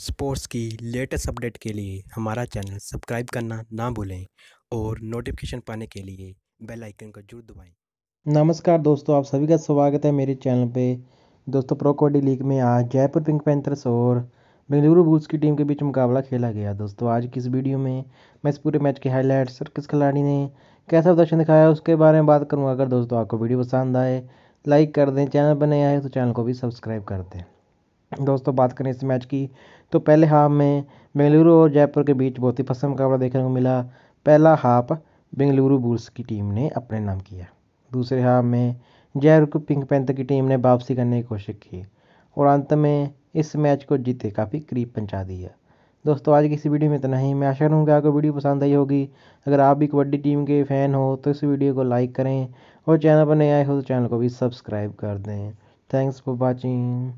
sports की latest update के लिए हमारा चैनल सब्सक्राइब करना ना भूलें और नोटिफिकेशन पाने के लिए बेल आइकन को जरूर दबाएं नमस्कार दोस्तों आप सभी का स्वागत है मेरे चैनल पे दोस्तों प्रो कबड्डी लीग में आज जयपुर पिंक पैंथर्स और बेंगलुरु बुल्स की टीम के बीच मुकाबला खेला गया दोस्तों आज की इस वीडियो में मैं इस पूरे मैच के हाईलाइट्स और किस खिलाड़ी ने कैसा प्रदर्शन दिखाया उसके बारे में बात करूँगा अगर दोस्तों आपको वीडियो पसंद आए लाइक कर दें चैनल पर नए आए तो चैनल को भी सब्सक्राइब कर दें दोस्तों बात करें इस मैच की तो पहले हाफ में बेंगलुरु और जयपुर के बीच बहुत ही पसंद मुकाबला देखने को मिला पहला हाफ बेंगलुरु बुल्स की टीम ने अपने नाम किया दूसरे हाफ में जयपुर को पिंक पैंथर की टीम ने वापसी करने की कोशिश की और अंत में इस मैच को जीते काफ़ी करीब पहुँचा दिया दोस्तों आज की इस वीडियो में इतना ही मैं आशा करूँगा आपको वीडियो पसंद आई होगी अगर आप भी कबड्डी टीम के फ़ैन हो तो इस वीडियो को लाइक करें और चैनल पर नए आए हो तो चैनल को भी सब्सक्राइब कर दें थैंक्स फॉर वॉचिंग